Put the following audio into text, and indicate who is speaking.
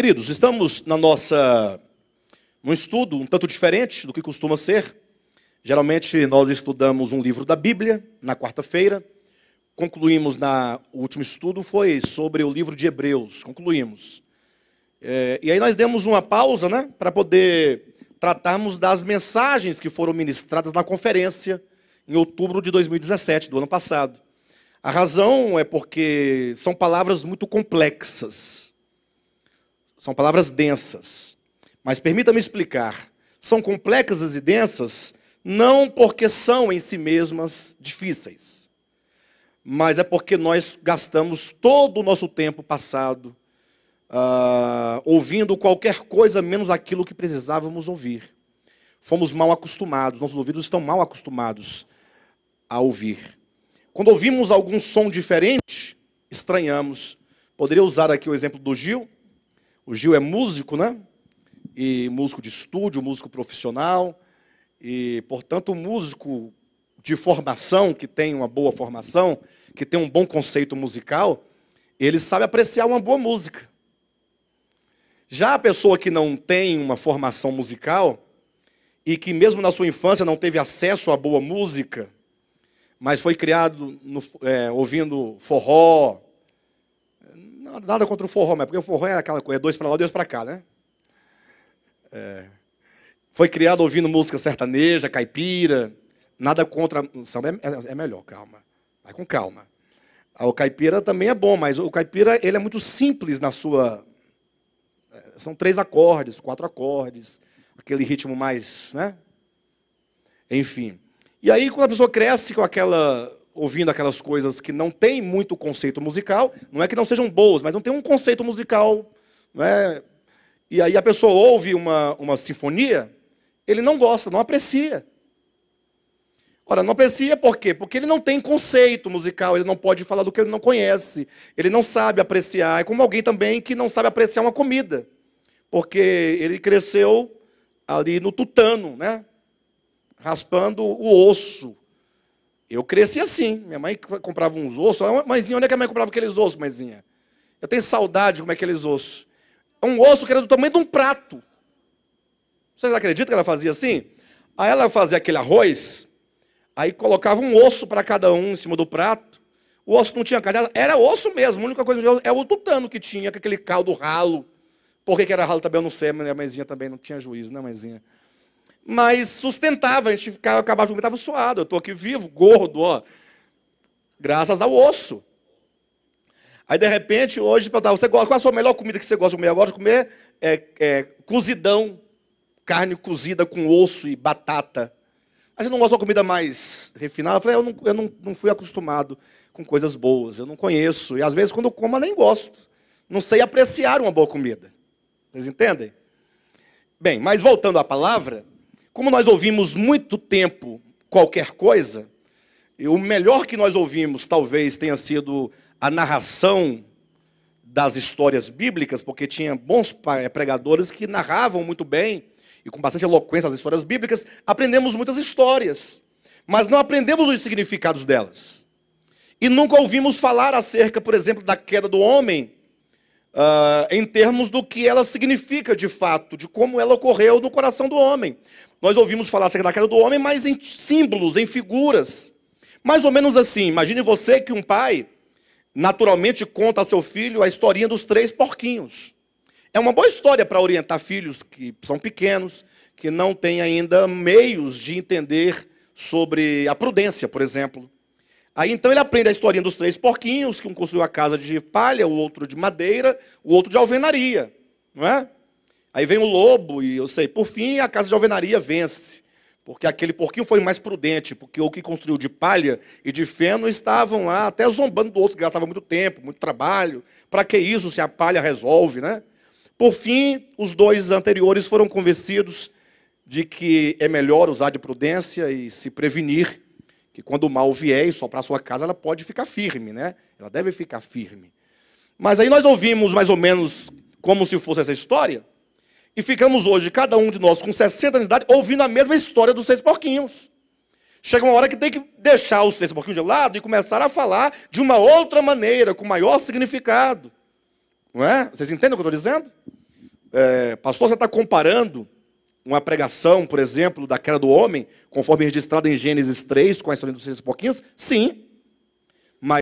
Speaker 1: Queridos, estamos na nossa um estudo um tanto diferente do que costuma ser. Geralmente nós estudamos um livro da Bíblia na quarta-feira. Concluímos na o último estudo foi sobre o livro de Hebreus. Concluímos. É, e aí nós demos uma pausa, né, para poder tratarmos das mensagens que foram ministradas na conferência em outubro de 2017 do ano passado. A razão é porque são palavras muito complexas. São palavras densas. Mas permita-me explicar. São complexas e densas não porque são em si mesmas difíceis, mas é porque nós gastamos todo o nosso tempo passado uh, ouvindo qualquer coisa menos aquilo que precisávamos ouvir. Fomos mal acostumados, nossos ouvidos estão mal acostumados a ouvir. Quando ouvimos algum som diferente, estranhamos. Poderia usar aqui o exemplo do Gil, o Gil é músico, né? E músico de estúdio, músico profissional. E, portanto, um músico de formação, que tem uma boa formação, que tem um bom conceito musical, ele sabe apreciar uma boa música. Já a pessoa que não tem uma formação musical e que mesmo na sua infância não teve acesso à boa música, mas foi criado no, é, ouvindo forró, Nada contra o forró, mas porque o forró é aquela coisa, é dois para lá, dois para cá, né? É. Foi criado ouvindo música sertaneja, caipira. Nada contra. Samba é, é, é melhor, calma. Vai com calma. Ah, o caipira também é bom, mas o caipira ele é muito simples na sua. É, são três acordes, quatro acordes, aquele ritmo mais. Né? Enfim. E aí, quando a pessoa cresce com aquela ouvindo aquelas coisas que não tem muito conceito musical, não é que não sejam boas, mas não tem um conceito musical. Né? E aí a pessoa ouve uma, uma sinfonia, ele não gosta, não aprecia. Ora, não aprecia por quê? Porque ele não tem conceito musical, ele não pode falar do que ele não conhece, ele não sabe apreciar. É como alguém também que não sabe apreciar uma comida, porque ele cresceu ali no tutano, né? raspando o osso. Eu cresci assim. Minha mãe comprava uns ossos. Mãezinha, onde é que a mãe comprava aqueles ossos, mãezinha? Eu tenho saudade de é aqueles ossos. É um osso que era do tamanho de um prato. Vocês acreditam que ela fazia assim? Aí ela fazia aquele arroz, aí colocava um osso para cada um em cima do prato. O osso não tinha carne, era osso mesmo. A única coisa é o tutano que tinha, com aquele caldo ralo. Por que, que era ralo também eu não sei, minha mãezinha também não tinha juízo, né, mãezinha? mas sustentava. A gente ficava, acabava de comer, estava suado. Eu estou aqui vivo, gordo, ó. Graças ao osso. Aí, de repente, hoje, perguntava, você gosta, qual é a sua melhor comida que você gosta de comer? Eu gosto de comer é, é, cozidão, carne cozida com osso e batata. Mas eu não gosto de uma comida mais refinada. Eu falei, eu, não, eu não, não fui acostumado com coisas boas, eu não conheço. E às vezes, quando eu como, eu nem gosto. Não sei apreciar uma boa comida. Vocês entendem? Bem, mas voltando à palavra, como nós ouvimos muito tempo qualquer coisa, o melhor que nós ouvimos talvez tenha sido a narração das histórias bíblicas, porque tinha bons eh, pregadores que narravam muito bem e com bastante eloquência as histórias bíblicas, aprendemos muitas histórias, mas não aprendemos os significados delas. E nunca ouvimos falar acerca, por exemplo, da queda do homem Uh, em termos do que ela significa de fato, de como ela ocorreu no coração do homem. Nós ouvimos falar acerca da queda do homem, mas em símbolos, em figuras. Mais ou menos assim, imagine você que um pai naturalmente conta a seu filho a historinha dos três porquinhos. É uma boa história para orientar filhos que são pequenos, que não têm ainda meios de entender sobre a prudência, por exemplo. Aí então ele aprende a historinha dos três porquinhos, que um construiu a casa de palha, o outro de madeira, o outro de alvenaria, não é? Aí vem o lobo e eu sei, por fim a casa de alvenaria vence, porque aquele porquinho foi mais prudente, porque o que construiu de palha e de feno estavam lá até zombando do outro, que gastava muito tempo, muito trabalho. Para que isso se a palha resolve, né? Por fim, os dois anteriores foram convencidos de que é melhor usar de prudência e se prevenir que quando o mal vier e soprar a sua casa, ela pode ficar firme, né? Ela deve ficar firme. Mas aí nós ouvimos mais ou menos como se fosse essa história, e ficamos hoje, cada um de nós com 60 anos de idade, ouvindo a mesma história dos seis porquinhos. Chega uma hora que tem que deixar os seis porquinhos de lado e começar a falar de uma outra maneira, com maior significado. Não é? Vocês entendem o que eu estou dizendo? É, pastor, você está comparando uma pregação, por exemplo, da queda do homem, conforme registrada em Gênesis 3, com a história dos seis pouquinhos? Sim.